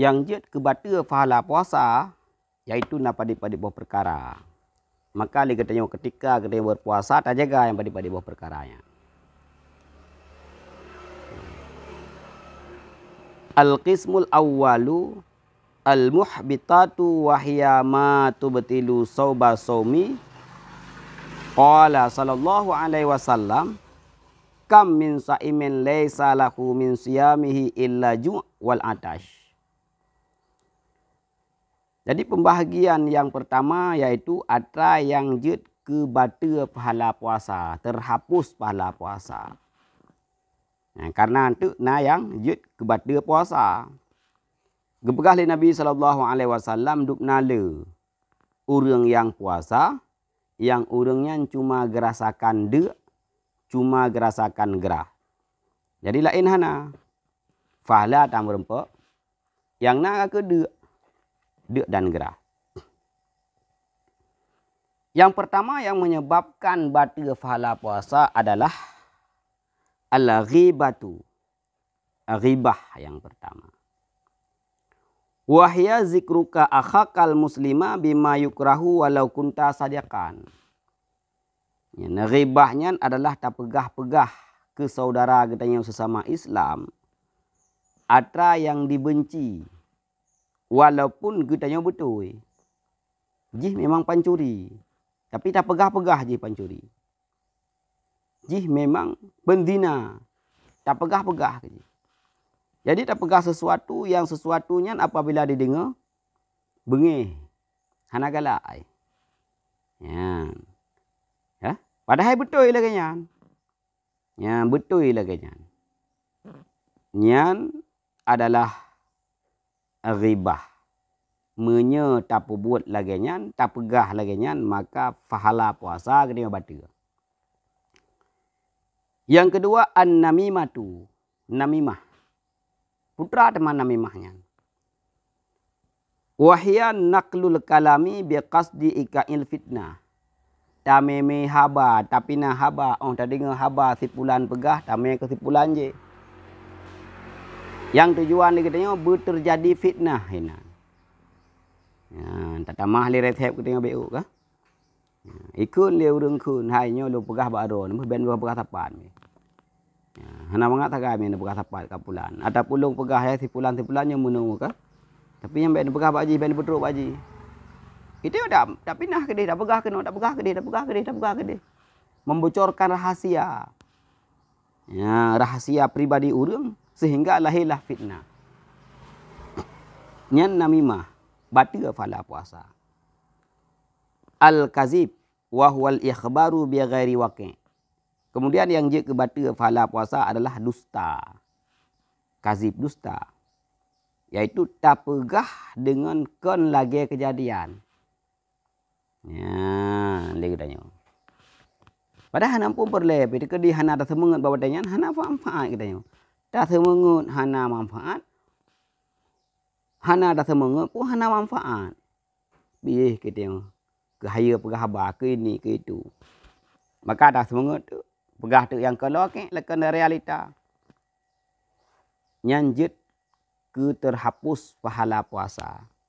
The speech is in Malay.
yang je kebata fahala puasa iaitu nak pada-pada buah perkara. Maka dia katanya ketika kita berpuasa tak jaga yang pada-pada buah perkaranya. Al-qismul awwalu al-muhbitatu wa hiya ma tubtilu sauba saumi qala sallallahu alaihi wasallam kam min saimin laysa lahu min siyamihi illa ju' wal atash jadi pembahagian yang pertama yaitu atra yang jut ke bata pahala puasa, terhapus pahala puasa. Ya, karena itu na yang jut ke bata puasa. Gepegah le Nabi sallallahu alaihi wasallam duk nale. Urang yang puasa yang urangnya cuma gerasakan de cuma gerasakan gerah. Jadi lain hana. Fahla tambah rempok. Yang nak ke de dek dan gerah. Yang pertama yang menyebabkan batu fahala puasa adalah al-ghibatu. Ghibah yang pertama. Wahya zikruka akhakal muslima bima yukrahu walau kunta sadiakan. Ya, ghibahnya adalah tak pegah-pegah ke saudara kita yang sesama Islam. Atra yang dibenci. Atra yang dibenci Walaupun gedanya betul. Jih memang pencuri, Tapi tak pegah-pegah jih pencuri. Jih memang pendina. Tak pegah-pegah. Jadi tak pegah sesuatu yang sesuatunya apabila didengar. Bengih. Hana galak. Ya. Ya. Padahal betul lah kan. Ya, betul lah kan. Nyan adalah ribah. Menya tak buat lagi nyan, tak pegah lagi nyan, maka fahala puasa kena batu. Yang kedua, an-namimah tu. Namimah. Putra teman namimahnya. Wahia naklul kalami biakas di ika'il fitnah. Tak haba, tapi nak haba. Oh, tak dengar haba sipulan pegah, tak memi kesipulan je. Yang tujuan dia katanya berterjadi fitnah ini. Ya, tak tamah li rehab kita tengok beuk ke? Ya, ikun dia urung kun hanya lu pegah baro nembuh ben lu pegah tapan. Ya, hana mangat tak kami pegah tapan ka pulan. Ada pulung pegah ya eh, sipulan sipulannya menunggu ke? Tapi yang ben pegah baji ben betruk baji. Itu dah dah pindah ke dia, dah pegah ke dia, dah pegah ke dia, dah pegah ke dia, dah pegah ke dia. Membocorkan rahasia. Ya, rahasia pribadi urung sehingga lahirlah fitnah. Nyan namimah, batu fala puasa. Al-kazib, wahual ikhbaru biagairi wakil. Kemudian yang jika batu fala puasa adalah dusta. Kazib dusta. Iaitu tak pegah dengan kon lagi kejadian. Ya, kita tanya. Padahal hanam pun perlu. Bila dia ada semangat bawa tanya, hanam faham-faham kita tanya dah semengut hana manfaat. Hana dah semengut pun hana manfaat. Bih kita tengok. Ke haya pegah abah, ke ini, ke itu. Maka dah semengut tu. Pegah tu yang keluar ke, lekan realita. Nyanjit ke terhapus pahala puasa.